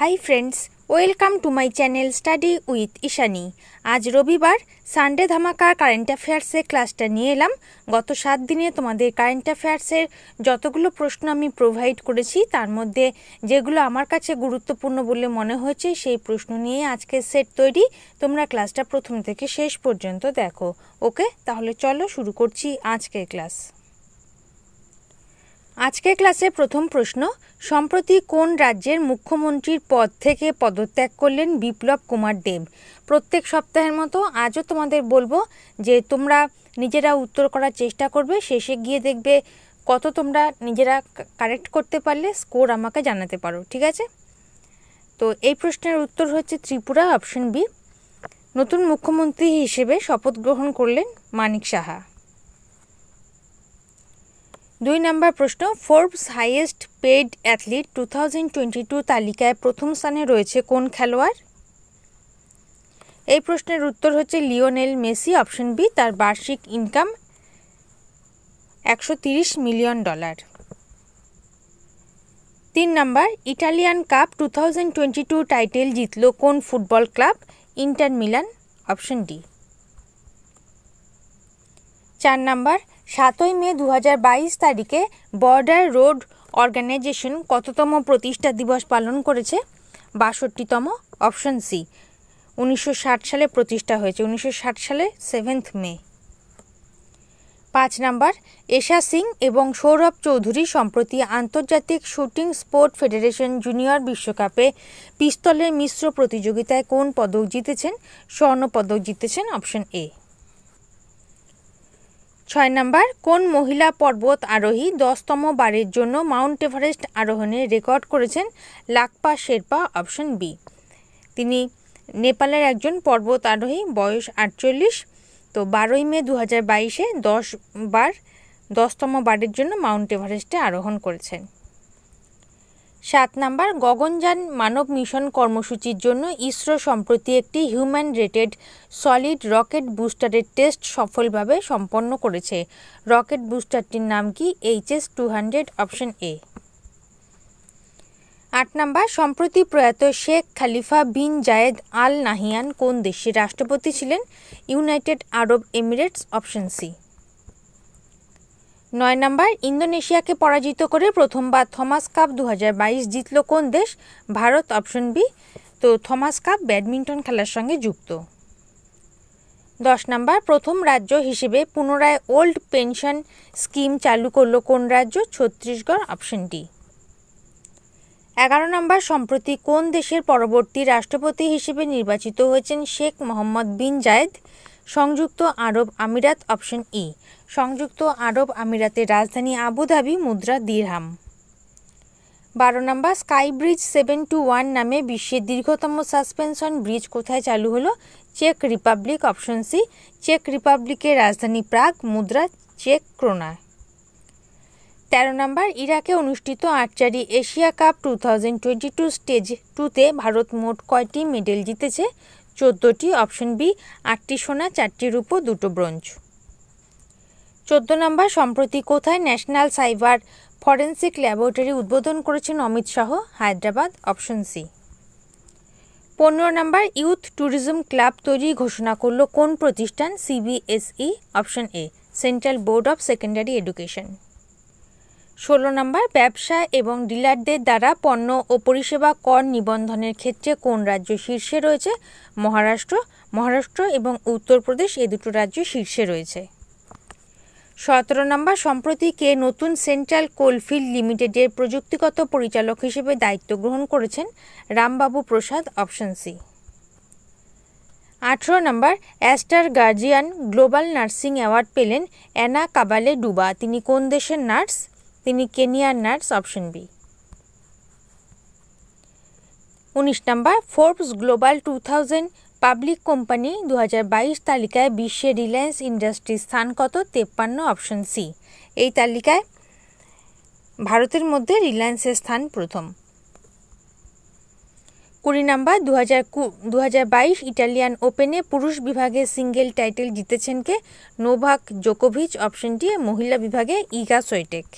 high friends welcome to my channel study with Ishani আজ রবিবার Sunday ধামাকা কারেন্ট অ্যাফেয়ার্সের ক্লাসটা নিয়ে এলাম গত সাত দিনে তোমাদের কারেন্ট অ্যাফেয়ার্সের যতগুলো প্রশ্ন আমি প্রোভাইড করেছি তার মধ্যে যেগুলো আমার কাছে গুরুত্বপূর্ণ বলে মনে হয়েছে সেই প্রশ্ন নিয়ে আজকের সেট তৈরি তোমরা ক্লাসটা প্রথম থেকে শেষ পর্যন্ত দেখো ওকে তাহলে চলো শুরু করছি আজকের ক্লাস আজকের ক্লাসে প্রথম প্রশ্ন সম্প্রতি কোন রাজ্যের মুখ্যমন্ত্রীর পদ থেকে পদত্যাগ করলেন বিপ্লব কুমার দেব প্রত্যেক সপ্তাহের মতো আজও তোমাদের বলবো যে তোমরা নিজেরা উত্তর করার চেষ্টা করবে শেষে গিয়ে দেখবে কত তোমরা নিজেরা কারেক্ট করতে পারলে স্কোর আমাকে জানাতে পারো ঠিক আছে তো এই প্রশ্নের উত্তর হচ্ছে ত্রিপুরা অপশন বি নতুন মুখ্যমন্ত্রী হিসেবে শপথ গ্রহণ করলেন মানিক সাহা দুই নম্বর প্রশ্ন Forbes highest paid athlete two thousand twenty two তালিকায় প্রথম স্থানে রয়েছে কোন খেলোয়াড় এই প্রশ্নের উত্তর হচ্ছে লিওনেল মেসি অপশন বি তার বার্ষিক ইনকাম একশো মিলিয়ন ডলার তিন number Italian cup two thousand twenty two title জিতল কোন football club Inter Milan option D চার নাম্বার সাতই মে দু তারিখে বর্ডার রোড অর্গানাইজেশন কততম প্রতিষ্ঠা দিবস পালন করেছে বাষট্টিতম অপশন সি উনিশশো সালে প্রতিষ্ঠা হয়েছে উনিশশো সালে সেভেন্থ মে পাঁচ নাম্বার এশা সিং এবং সৌরভ চৌধুরী সম্প্রতি আন্তর্জাতিক শুটিং স্পোর্ট ফেডারেশন জুনিয়র বিশ্বকাপে পিস্তলের মিশ্র প্রতিযোগিতায় কোন পদক জিতেছেন স্বর্ণ পদক জিতেছেন অপশন এ ছয় নাম্বার কোন মহিলা পর্বত আরোহী দশতম বারের জন্য মাউন্ট এভারেস্ট আরোহণে রেকর্ড করেছেন লাকপা শেরপা অপশন বি তিনি নেপালের একজন পর্বত আরোহী বয়স আটচল্লিশ তো বারোই মে দু হাজার বাইশে দশ বার দশতম বারের জন্য মাউন্ট এভারেস্টে আরোহণ করেছেন সাত নাম্বার গগনযান মানব মিশন কর্মসূচির জন্য ইসরো সম্প্রতি একটি হিউম্যান রেটেড সলিড রকেট বুস্টারের টেস্ট সফলভাবে সম্পন্ন করেছে রকেট বুস্টারটির নাম কি HS two hundred option A আট নাম্বার সম্প্রতি প্রয়াত শেখ খালিফা বিন জায়েদ আল নাহিয়ান কোন দেশের রাষ্ট্রপতি ছিলেন United Arab Emirates option C নয় নম্বর ইন্দোনেশিয়াকে পরাজিত করে প্রথমবার থমাস কাপ দু জিতল কোন দেশ ভারত অপশন বি তো থমাস কাপ ব্যাডমিন্টন খেলার সঙ্গে যুক্ত দশ নম্বর প্রথম রাজ্য হিসেবে পুনরায় ওল্ড পেনশন স্কিম চালু করলো কোন রাজ্য ছত্তিশগড় অপশন ডি এগারো নম্বর সম্প্রতি কোন দেশের পরবর্তী রাষ্ট্রপতি হিসেবে নির্বাচিত হয়েছেন শেখ মোহাম্মদ বিন জায়েদ সংযুক্ত আরব আমিরাত অপশন ই সংযুক্ত আরব আমিরাতের রাজধানী আবুধাবি মুদ্রা দিরহাম বারো নম্বর sky bridge seven two one নামে বিশ্বের দীর্ঘতম সাসপেনশন ব্রিজ কোথায় চালু হলো check Republic option C check রিপাবলিকের রাজধানী প্রাগ মুদ্রা চেক ক্রোনায় তেরো নম্বর ইরাকে অনুষ্ঠিত archery Asia cup two thousand twenty two stage টুতে ভারত মোট কয়টি মেডেল জিতেছে চোদ্দোটি অপশন বি আটটি সোনা চারটি রূপো দুটো ব্রোঞ্জ চোদ্দ নম্বর সম্প্রতি কোথায় ন্যাশনাল সাইবার ফরেন্সিক ল্যাবরেটরি উদ্বোধন করেছেন অমিত শাহ হায়দ্রাবাদ অপশন সি পনেরো নম্বর ইউথ ট্যুরিজম ক্লাব তৈরি ঘোষণা করল কোন প্রতিষ্ঠান CBSE option A central board of secondary education ষোলো নম্বর ব্যবসা এবং ডিলারদের দ্বারা পণ্য ও পরিষেবা কর নিবন্ধনের ক্ষেত্রে কোন রাজ্য শীর্ষে রয়েছে মহারাষ্ট্র মহারাষ্ট্র এবং উত্তরপ্রদেশ এই দুটো রাজ্য শীর্ষে রয়েছে সতেরো নম্বর সম্প্রতি কে নতুন সেন্ট্রাল কোলফিল্ড লিমিটেডের প্রযুক্তিগত পরিচালক হিসেবে দায়িত্ব গ্রহণ করেছেন রামবাবু প্রসাদ অপশন সি আঠেরো number Aster Guardian Global Nursing Award পেলেন অ্যানা কাবালে ডুবা তিনি কোন দেশের নার্স তিনি কেনিয়ার নার্স অপশন বি উনিশ number Forbes Global two thousand public company দু তালিকায় বিশ্বে রিলায়েন্স ইন্ডাস্ট্রির স্থান কত তেপ্পান্ন অপশন সি এই তালিকায় ভারতের মধ্যে রিলায়েন্সের স্থান প্রথম কুড়ি নাম্বার দু হাজার দু বাইশ ইটালিয়ান ওপেনে পুরুষ বিভাগে সিঙ্গেল টাইটেল জিতেছেন কে নোভাক জোকোভিচ অপশনটি মহিলা বিভাগে ইগা সৈটেক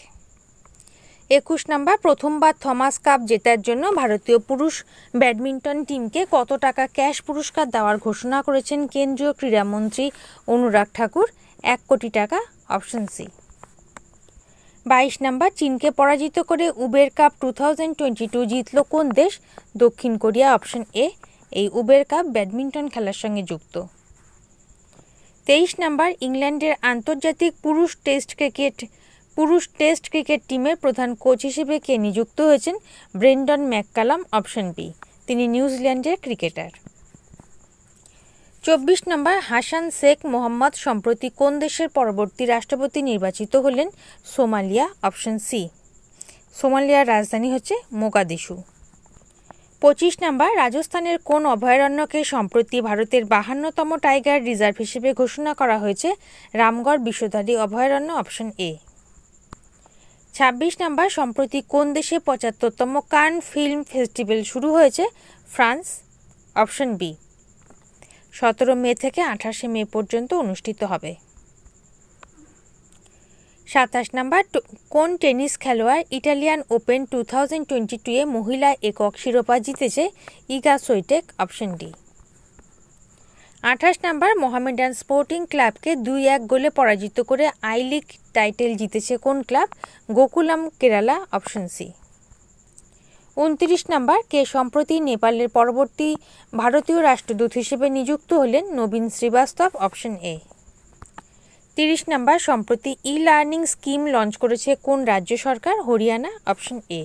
একুশ নাম্বার প্রথমবার থমাস কাপ জেতার জন্য ভারতীয় পুরুষ ব্যাডমিন্টন টিমকে কত টাকা ক্যাশ পুরস্কার দেওয়ার ঘোষণা করেছেন কেন্দ্রীয় ক্রীড়ামন্ত্রী অনুরাগ ঠাকুর এক কোটি টাকা অপশন সি বাইশ নাম্বার চীনকে পরাজিত করে Uber cup two thousand twenty two জিতল কোন দেশ দক্ষিণ কোরিয়া অপশন এ এই উবের কাপ ব্যাডমিন্টন খেলার সঙ্গে যুক্ত তেইশ নাম্বার ইংল্যান্ডের আন্তর্জাতিক পুরুষ টেস্ট ক্রিকেট পুরুষ টেস্ট ক্রিকেট টিমের প্রধান কোচ হিসেবে কে নিযুক্ত হয়েছেন ব্রেন্ডন ম্যাককালাম অপশন বি তিনি নিউজিল্যান্ডের ক্রিকেটার চব্বিশ নম্বর হাসান শেখ মোহাম্মদ সম্প্রতি কোন দেশের পরবর্তী রাষ্ট্রপতি নির্বাচিত হলেন সোমালিয়া অপশন সি সোমালিয়ার রাজধানী হচ্ছে মোগাদিশু পঁচিশ নম্বর রাজস্থানের কোন অভয়ারণ্যকে সম্প্রতি ভারতের বাহান্নতম টাইগার রিজার্ভ হিসেবে ঘোষণা করা হয়েছে রামগড় বিশ্বধারী অভয়ারণ্য অপশন এ ২৬ নাম্বার সম্প্রতি কোন দেশে পঁচাত্তরতম কান ফিল্ম ফেস্টিভ্যাল শুরু হয়েছে ফ্রান্স অপশন বি সতেরো মে থেকে আঠাশে মে পর্যন্ত অনুষ্ঠিত হবে সাতাশ নাম্বার কোন টেনিস খেলোয়াড় Italian open two thousand twenty টুয়ে মহিলা একক শিরোপা জিতেছে ইগা সৈটেক অপশন ডি আঠাশ নাম্বার মোহামেডান স্পোর্টিং ক্লাবকে দুই এক গোলে পরাজিত করে আই লিগ টাইটেল জিতেছে কোন club Gokulam Kerala option C উনত্রিশ নাম্বার কে সম্প্রতি নেপালের পরবর্তী ভারতীয় রাষ্ট্রদূত হিসেবে নিযুক্ত হলেন নবীন শ্রীবাস্তব অপশন এ তিরিশ নাম্বার সম্প্রতি ই লার্নিং স্কিম লঞ্চ করেছে কোন রাজ্য সরকার হরিয়ানা অপশন এ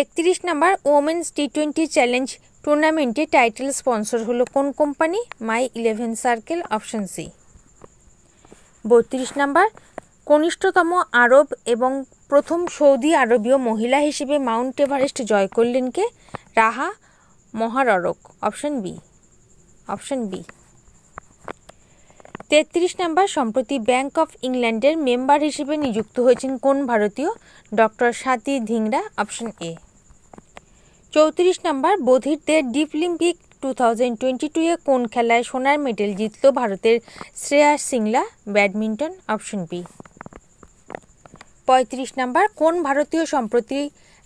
একত্রিশ number women's T twenty challenge টুর্নামেন্টে টাইটেল স্পন্সর হলো কোন কোম্পানি my eleven circle option C বত্রিশ নাম্বার কনিষ্ঠতম আরব এবং প্রথম সৌদি আরবীয় মহিলা হিসেবে মাউন্ট এভারেস্ট জয় করলেন কে রাহা মহারক অপশন বি অপশন বি তেত্রিশ নাম্বার সম্প্রতি ব্যাংক অফ ইংল্যান্ডের মেম্বার হিসেবে নিযুক্ত হয়েছেন কোন ভারতীয় doctor Swati Dhingra option A চৌত্রিশ নম্বর বধিরদের ডিপলিম্পিক টু থাউজেন্ড টোয়েন্টি টুয়ে কোন খেলায় সোনার মেডেল জিতল ভারতের Shreya Singla badminton option B পঁয়ত্রিশ নম্বর কোন ভারতীয় সম্প্রতি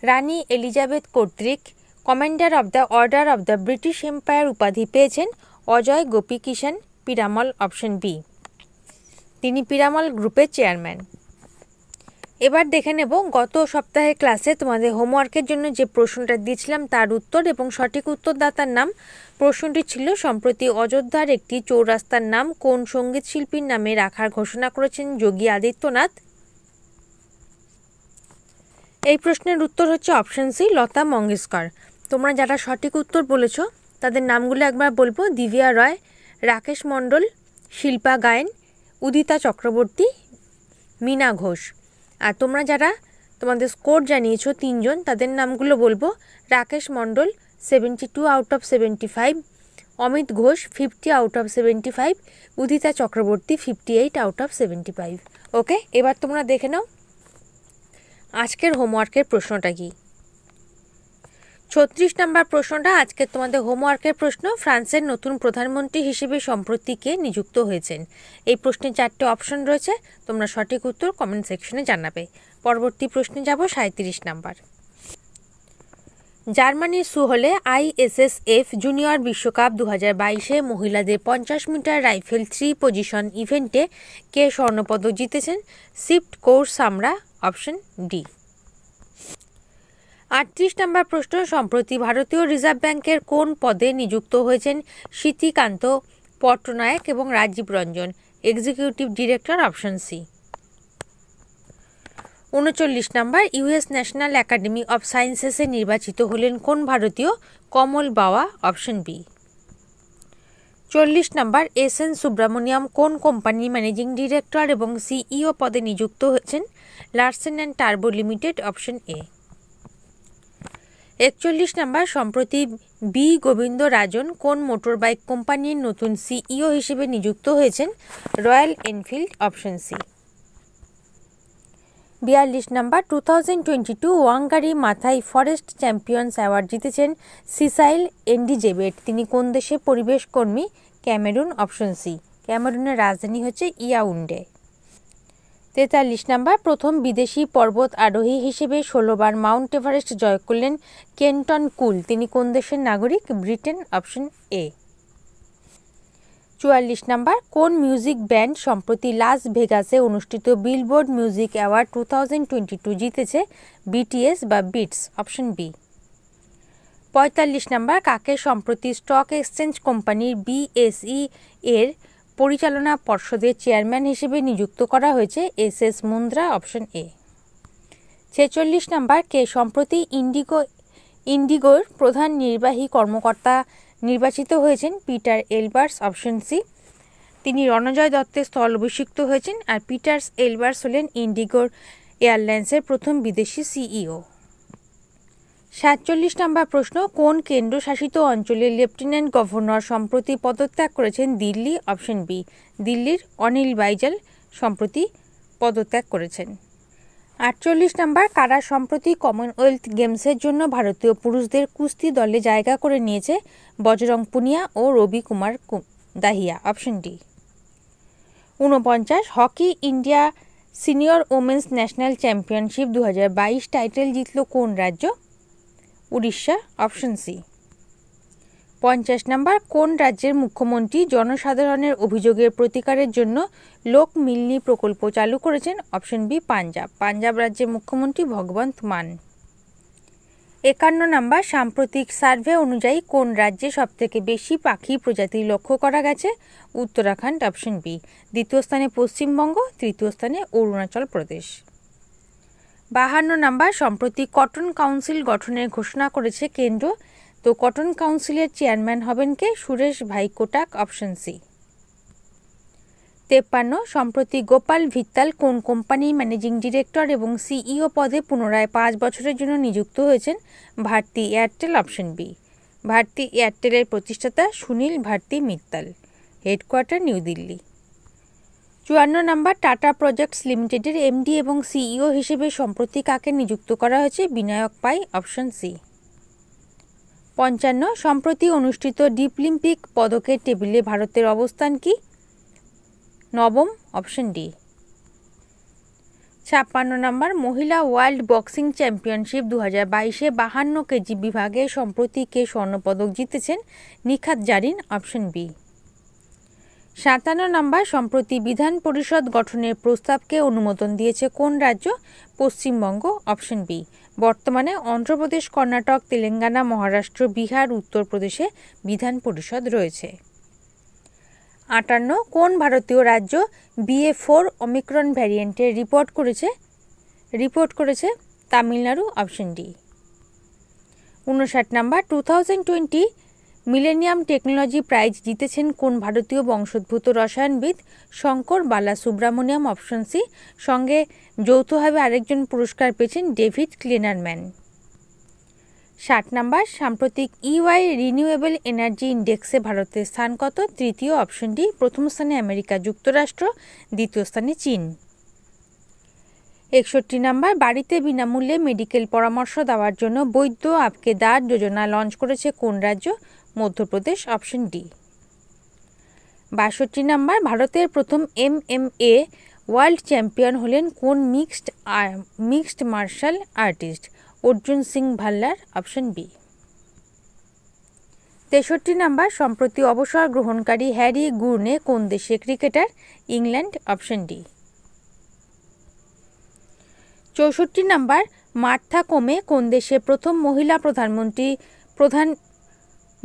রানী এলিজাবেথ কর্তৃক commander of the order of the British Empire উপাধি পেয়েছেন অজয় গোপী কিষান পিরামল অপশন বি তিনি পিরামল গ্রুপের চেয়ারম্যান এবার দেখে নেব গত সপ্তাহে ক্লাসে তোমাদের হোমওয়ার্কের জন্য যে প্রশ্নটা দিয়েছিলাম তার উত্তর এবং সঠিক উত্তরদাতার নাম প্রশ্নটি ছিল সম্প্রতি অযোধ্যার একটি চৌরাস্তার নাম কোন সঙ্গীত শিল্পীর নামে রাখার ঘোষণা করেছেন যোগী আদিত্যনাথ এই প্রশ্নের উত্তর হচ্ছে অপশন সি লতা মঙ্গেশকর তোমরা যারা সঠিক উত্তর বলেছ তাদের নামগুলো একবার বলবো দিভিয়া রয় রাকেশ মণ্ডল শিল্পা গায়েন উদিতা চক্রবর্তী মীনা ঘোষ আর তোমরা যারা তোমাদের স্কোর জানিয়েছো তিনজন তাদের নামগুলো বলবো Rakesh Mondal seventy two out of seventy five Amit Ghosh fifty out of seventy five Udita Chakraborty fifty eight out of seventy five okay এবার তোমরা দেখে নাও আজকের হোমওয়ার্কের প্রশ্নটা কী ছত্রিশ নাম্বার প্রশ্নটা আজকে তোমাদের হোমওয়ার্কের প্রশ্ন ফ্রান্সের নতুন প্রধানমন্ত্রী হিসেবে সম্প্রতি কে নিযুক্ত হয়েছেন এই প্রশ্নে চারটে অপশন রয়েছে তোমরা সঠিক উত্তর কমেন্ট সেকশনে জানাবে পরবর্তী প্রশ্নে যাব সাঁত্রিশ নাম্বার জার্মানির সুহলে আইএসএসএফ জুনিয়র বিশ্বকাপ দু হাজার বাইশে মহিলাদের পঞ্চাশ মিটার রাইফেল থ্রি পজিশন ইভেন্টে কে স্বর্ণপদক জিতেছেন সিফট কোর্স আমরা অপশন ডি আটত্রিশ নম্বর প্রশ্ন সম্প্রতি ভারতীয় রিজার্ভ ব্যাংকের কোন পদে নিযুক্ত হয়েছেন শীতিকান্ত পট্টনায়ক এবং Rajiv Ranjan executive director option C উনচল্লিশ number US national academy of সায়েন্সেসে নির্বাচিত হলেন কোন ভারতীয় কমল বাওয়া অপশন বি চল্লিশ নম্বর এস এন সুব্রামণিয়াম কোন কোম্পানির ম্যানেজিং ডিরেক্টর এবং সিইও পদে নিযুক্ত হয়েছেন Larsen and Turbo limited option A একচল্লিশ নাম্বার সম্প্রতি বি গোবিন্দ রাজন কোন মোটর বাইক কোম্পানির নতুন সিইও হিসেবে নিযুক্ত হয়েছেন রয়্যাল এনফিল্ড অপশন সি বিয়াল্লিশ number two thousand twenty two Wangari Maathai forest champions award জিতেছেন সিসাইল এন্ডিজেবেট তিনি কোন দেশে পরিবেশ কর্মী ক্যামেরুন অপশন সি ক্যামেরুনের রাজধানী হচ্ছে ইয়াউন্ডে তেতাল্লিশ নাম্বার প্রথম বিদেশি পর্বত আরোহী হিসেবে ষোলোবার মাউন্ট এভারেস্ট জয় করলেন কেন্টন কুল তিনি কোন দেশের নাগরিক ব্রিটেন অপশন এ চুয়াল্লিশ নাম্বার কোন মিউজিক ব্যান্ড সম্প্রতি লাস ভেগাসে অনুষ্ঠিত Billboard music award two thousand twenty two জিতেছে বিটিএস বা বিটস অপশন বি পঁয়তাল্লিশ নাম্বার কাকে সম্প্রতি স্টক এক্সচেঞ্জ কোম্পানির বিএসই এর পরিচালনা পর্ষদের চেয়ারম্যান হিসেবে নিযুক্ত করা হয়েছে S S Mundra option A ছেচল্লিশ নম্বর কে সম্প্রতি ইন্ডিগো ইন্ডিগোর প্রধান নির্বাহী কর্মকর্তা নির্বাচিত হয়েছেন পিটার এলবার্স অপশন সি তিনি রণজয় দত্তের স্থল অভিষিক্ত হয়েছেন আর পিটার্স এলবার্স হলেন ইন্ডিগোর এয়ারলাইন্সের প্রথম বিদেশি সিইও সাতচল্লিশ নম্বর প্রশ্ন কোন কেন্দ্রশাসিত অঞ্চলের লেফটেন্যান্ট গভর্নর সম্প্রতি পদত্যাগ করেছেন দিল্লি অপশন বি দিল্লির অনিল বাইজাল সম্প্রতি পদত্যাগ করেছেন আটচল্লিশ নম্বর কারা সম্প্রতি কমনওয়েলথ গেমসের জন্য ভারতীয় পুরুষদের কুস্তি দলে জায়গা করে নিয়েছে বজরং পুনিয়া ও রবি কুমার দাহিয়া অপশন ডি ঊনপঞ্চাশ hockey India senior women's national championship দু টাইটেল জিতল কোন রাজ্য উড়িষ্যা অপশন সি পঞ্চাশ নাম্বার কোন রাজ্যের মুখ্যমন্ত্রী জনসাধারণের অভিযোগের প্রতিকারের জন্য লোক মিলনি প্রকল্প চালু করেছেন অপশন বি পাঞ্জাব পাঞ্জাব রাজ্যের মুখ্যমন্ত্রী ভগবন্ত মান একান্ন নাম্বার সাম্প্রতিক সার্ভে অনুযায়ী কোন রাজ্যে সবথেকে বেশি পাখি প্রজাতি লক্ষ্য করা গেছে উত্তরাখণ্ড অপশন বি দ্বিতীয় স্থানে পশ্চিমবঙ্গ তৃতীয় স্থানে অরুণাচল প্রদেশ বাহান্ন নাম্বার সম্প্রতি কটন কাউন্সিল গঠনের ঘোষণা করেছে কেন্দ্র তো কটন কাউন্সিলের চেয়ারম্যান হবেন কে সুরেশ ভাই কোটাক অপশন সি তেপ্পান্ন সম্প্রতি গোপাল ভিত্তাল কোন কোম্পানির ম্যানেজিং ডিরেক্টর এবং সিইও পদে পুনরায় পাঁচ বছরের জন্য নিযুক্ত হয়েছেন ভারতী এয়ারটেল অপশন বি ভারতী এয়ারটেলের প্রতিষ্ঠাতা সুনীল ভারতী মিত্তাল হেডকোয়ার্টার নিউ দিল্লি চুয়ান্ন নম্বর টাটা প্রজেক্টস লিমিটেডের এমডি এবং সিইও হিসেবে সম্প্রতি কাকে নিযুক্ত করা হয়েছে বিনায়ক পাই অপশন সি পঞ্চান্ন সম্প্রতি অনুষ্ঠিত ডিপলিম্পিক পদকের টেবিলে ভারতের অবস্থান কি নবম অপশন ডি ছাপ্পান্ন নম্বর মহিলা ওয়ার্ল্ড বক্সিং চ্যাম্পিয়নশিপ দু হাজার বাইশে বাহান্ন কেজি বিভাগে সম্প্রতি কে স্বর্ণপদক জিতেছেন নিখাত জারিন অপশন বি সাতান্ন নম্বর সম্প্রতি বিধান পরিষদ গঠনের প্রস্তাবকে অনুমোদন দিয়েছে কোন রাজ্য পশ্চিমবঙ্গ অপশন বি বর্তমানে অন্ধ্রপ্রদেশ কর্ণাটক তেলেঙ্গানা মহারাষ্ট্র বিহার উত্তরপ্রদেশে বিধান পরিষদ রয়েছে আটান্ন কোন ভারতীয় রাজ্য বিএ ফোর অমিক্রন ভ্যারিয়েন্টে রিপোর্ট করেছে রিপোর্ট করেছে তামিলনাড়ু অপশন ডি উনষাট number two thousand twenty millennium technology prize জিতেছেন কোন ভারতীয় বংশোদ্ভূত রসায়নবিদ শঙ্কর বালা সুব্রামণিয়াম অপশন সি সঙ্গে যৌথভাবে আরেকজন পুরস্কার পেয়েছেন ডেভিড ক্লিনারম্যান ষাট নাম্বার সাম্প্রতিক ইওয়াই রিনিউয়েবল এনার্জি ইন্ডেক্সে ভারতের স্থান কত তৃতীয় অপশনটি প্রথম স্থানে আমেরিকা যুক্তরাষ্ট্র দ্বিতীয় স্থানে চীন একষট্টি নাম্বার বাড়িতে বিনামূল্যে মেডিকেল পরামর্শ দেওয়ার জন্য বৈদ্য আপকে দার যোজনা লঞ্চ করেছে কোন রাজ্য মধ্যপ্রদেশ অপশন ডি বাষট্টি নাম্বার ভারতের প্রথম M M A world champion হলেন কোন mixed mixed martial artist Arjun Singh Bhullar option B তেষট্টি নাম্বার সম্প্রতি অবসর গ্রহণকারী হ্যারি গুর্নে কোন দেশে ক্রিকেটার ইংল্যান্ড অপশন ডি চৌষট্টি নাম্বার মার্থা কোমে কোন দেশে প্রথম মহিলা প্রধানমন্ত্রী প্রধান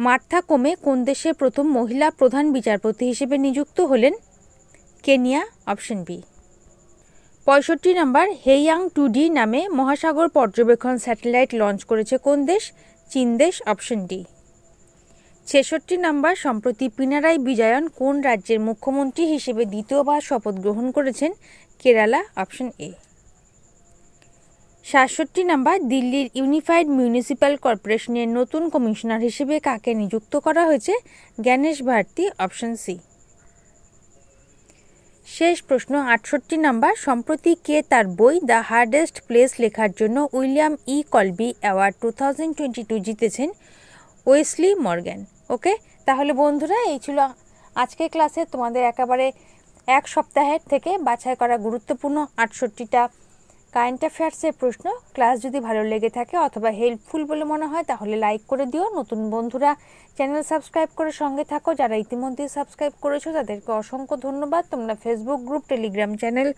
মার্থা কোমে কোন দেশের প্রথম মহিলা প্রধান বিচারপতি হিসেবে নিযুক্ত হলেন কেনিয়া অপশন বি পঁয়ষট্টি নম্বর হেইয়াং টু ডি নামে মহাসাগর পর্যবেক্ষণ স্যাটেলাইট লঞ্চ করেছে কোন দেশ চীন দেশ অপশন ডি ছেষট্টি নম্বর সম্প্রতি পিনারাই বিজয়ন কোন রাজ্যের মুখ্যমন্ত্রী হিসেবে দ্বিতীয়বার শপথ গ্রহণ করেছেন কেরালা অপশন এ সাতষট্টি নাম্বার দিল্লির ইউনিফাইড মিউনিসিপ্যাল কর্পোরেশনের নতুন কমিশনার হিসেবে কাকে নিযুক্ত করা হয়েছে জ্ঞানেশ ভারতী অপশন সি শেষ প্রশ্ন আটষট্টি নাম্বার সম্প্রতি কে তার বই দ্য হার্ডেস্ট প্লেস লেখার জন্য William E Colby award two thousand twenty two জিতেছেন ওয়েসলি মর্গ্যান ওকে তাহলে বন্ধুরা এই ছিল আজকের ক্লাসে তোমাদের একেবারে এক সপ্তাহের থেকে বাছাই করা গুরুত্বপূর্ণ আটষট্টিটা কারেন্ট অ্যাফেয়ার্সের প্রশ্ন ক্লাস যদি ভালো লেগে থাকে অথবা হেল্পফুল বলে মনে হয় তাহলে লাইক করে দিও নতুন বন্ধুরা চ্যানেল সাবস্ক্রাইব করে সঙ্গে থাকো যারা ইতিমধ্যেই সাবস্ক্রাইব করেছো তাদেরকে অসংখ্য ধন্যবাদ তোমরা Facebook group Telegram channel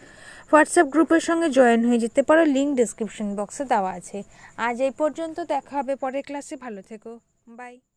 WhatsApp গ্রুপের সঙ্গে জয়েন হয়ে যেতে পারো লিঙ্ক ডিসক্রিপশন বক্সে দেওয়া আছে আজ এই পর্যন্ত দেখা হবে পরের ক্লাসে ভালো থেকো বাই